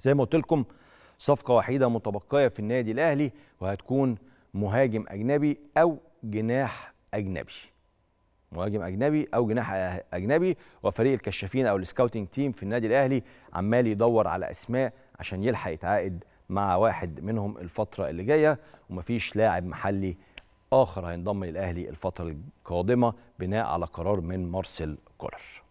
زي ما قلت لكم صفقه وحيده متبقيه في النادي الاهلي وهتكون مهاجم اجنبي او جناح اجنبي مهاجم اجنبي او جناح اجنبي وفريق الكشافين او السكاوتنج تيم في النادي الاهلي عمال يدور على اسماء عشان يلحق يتعاقد مع واحد منهم الفتره اللي جايه ومفيش لاعب محلي اخر هينضم للاهلي الفتره القادمه بناء على قرار من مارسيل كولر